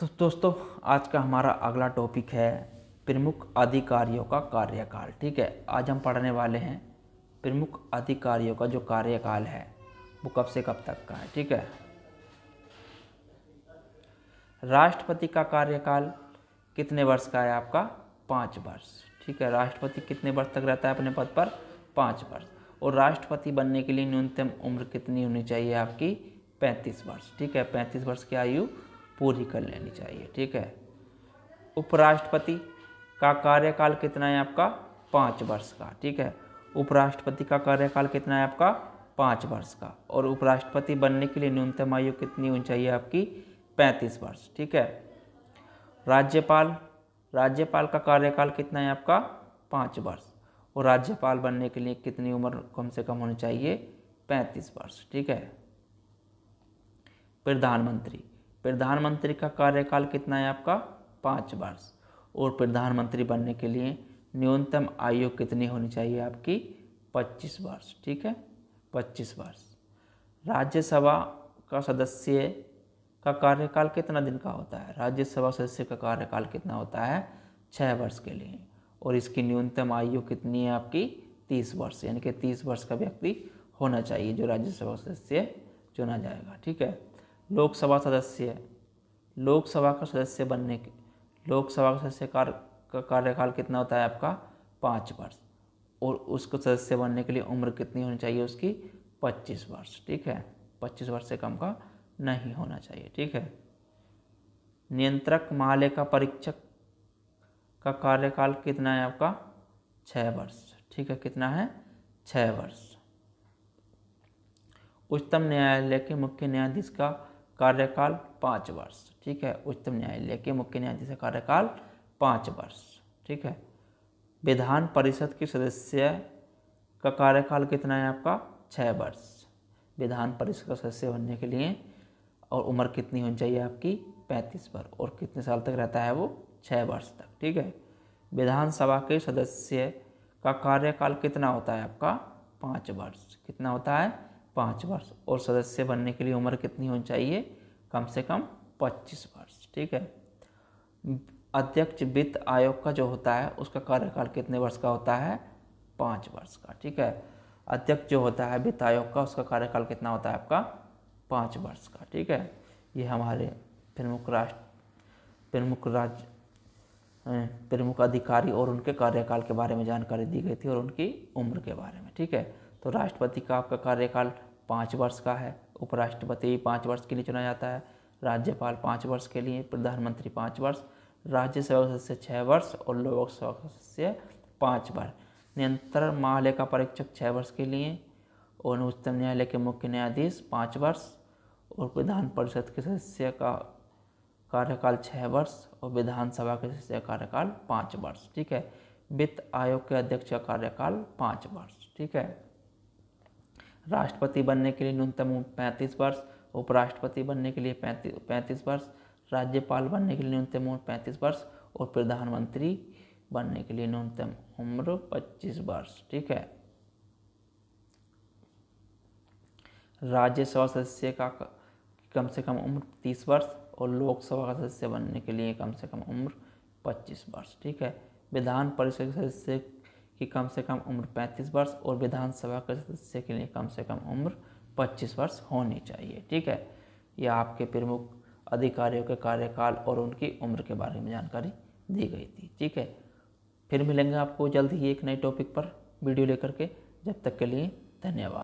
तो दोस्तों आज का हमारा अगला टॉपिक है प्रमुख अधिकारियों का कार्यकाल ठीक है आज हम पढ़ने वाले हैं प्रमुख अधिकारियों का जो कार्यकाल है वो कब से कब तक का है ठीक है राष्ट्रपति का कार्यकाल कितने वर्ष का है आपका पाँच वर्ष ठीक है राष्ट्रपति कितने वर्ष तक रहता है अपने पद पर पाँच वर्ष और राष्ट्रपति बनने के लिए न्यूनतम उम्र कितनी होनी चाहिए आपकी पैंतीस वर्ष ठीक है पैंतीस वर्ष की आयु पूरी कर लेनी चाहिए ठीक है उपराष्ट्रपति का कार्यकाल कितना है आपका पाँच वर्ष का ठीक है उपराष्ट्रपति का कार्यकाल कितना है आपका पाँच वर्ष का और उपराष्ट्रपति बनने के लिए न्यूनतम आयु कितनी होनी चाहिए आपकी पैंतीस वर्ष ठीक है राज्यपाल राज्यपाल का कार्यकाल कितना है आपका पाँच वर्ष और राज्यपाल बनने के लिए कितनी उम्र कम से कम होनी चाहिए पैंतीस वर्ष ठीक है प्रधानमंत्री प्रधानमंत्री का कार्यकाल कितना है आपका पाँच वर्ष और प्रधानमंत्री बनने के लिए न्यूनतम आयु कितनी होनी चाहिए आपकी पच्चीस वर्ष ठीक है पच्चीस वर्ष राज्यसभा का सदस्य का कार्यकाल कितना दिन का होता है राज्यसभा सदस्य का कार्यकाल कितना होता है छः वर्ष के लिए और इसकी न्यूनतम आयु कितनी है आपकी तीस वर्ष यानी कि तीस वर्ष का व्यक्ति होना चाहिए जो राज्यसभा सदस्य चुना जाएगा ठीक है लोकसभा सदस्य लोकसभा का सदस्य बनने के लोकसभा का सदस्य कार्य का कार्यकाल कितना होता है आपका पाँच वर्ष और उसको सदस्य बनने के लिए उम्र कितनी होनी चाहिए उसकी पच्चीस वर्ष ठीक है पच्चीस वर्ष से कम का नहीं होना चाहिए ठीक है नियंत्रक महालेखा परीक्षक का कार्यकाल कितना है आपका छः वर्ष ठीक है कितना है छः वर्ष उच्चतम न्यायालय के मुख्य न्यायाधीश का कार्यकाल पाँच वर्ष ठीक है उच्चतम न्यायालय के मुख्य न्यायाधीश का कार्यकाल पाँच वर्ष ठीक है विधान परिषद के सदस्य का कार्यकाल कितना है आपका छः वर्ष विधान परिषद का सदस्य बनने के लिए और उम्र कितनी होनी चाहिए आपकी पैंतीस वर्ष और कितने साल तक रहता है वो छः वर्ष तक ठीक है विधानसभा के सदस्य का कार्यकाल कितना होता है आपका पाँच वर्ष कितना होता है पाँच वर्ष और सदस्य बनने के लिए उम्र कितनी होनी चाहिए कम से कम पच्चीस वर्ष ठीक है अध्यक्ष वित्त आयोग का जो होता है उसका कार्यकाल कितने वर्ष का होता है पाँच वर्ष का ठीक है अध्यक्ष जो होता है वित्त आयोग का उसका कार्यकाल कितना होता है आपका पाँच वर्ष का ठीक है ये हमारे प्रमुख राष्ट्र प्रमुख राज्य प्रमुख अधिकारी और उनके कार्यकाल के बारे में जानकारी दी गई थी और उनकी उम्र के बारे में ठीक है तो राष्ट्रपति का आपका कार्यकाल पाँच वर्ष का है उपराष्ट्रपति पाँच वर्ष के लिए चुना जाता है राज्यपाल पाँच वर्ष के लिए प्रधानमंत्री पाँच वर्ष राज्यसभा सदस्य छः वर्ष और लोकसभा सदस्य पाँच वर्ष नियंत्रण महालेखा का परीक्षक छः वर्ष के लिए और उच्चतम न्यायालय के मुख्य न्यायाधीश पाँच वर्ष और विधान परिषद के सदस्य का कार्यकाल छः वर्ष और विधानसभा के सदस्य का कार्यकाल पाँच वर्ष ठीक है वित्त आयोग के अध्यक्ष का कार्यकाल पाँच वर्ष ठीक है राष्ट्रपति बनने के लिए न्यूनतम पैंतीस वर्ष उपराष्ट्रपति बनने के लिए पैंतीस पैंतीस वर्ष राज्यपाल बनने के लिए न्यूनतम उम्र पैंतीस वर्ष और प्रधानमंत्री बनने के लिए न्यूनतम उम्र पच्चीस वर्ष ठीक है राज्यसभा सदस्य का कम से कम उम्र तीस वर्ष और लोकसभा का सदस्य बनने के लिए कम से कम उम्र पच्चीस वर्ष ठीक है विधान परिषद के सदस्य कि कम से कम उम्र 35 वर्ष और विधानसभा के सदस्य के लिए कम से कम उम्र 25 वर्ष होनी चाहिए ठीक है यह आपके प्रमुख अधिकारियों के कार्यकाल और उनकी उम्र के बारे में जानकारी दी गई थी ठीक है फिर मिलेंगे आपको जल्द ही एक नए टॉपिक पर वीडियो लेकर के जब तक के लिए धन्यवाद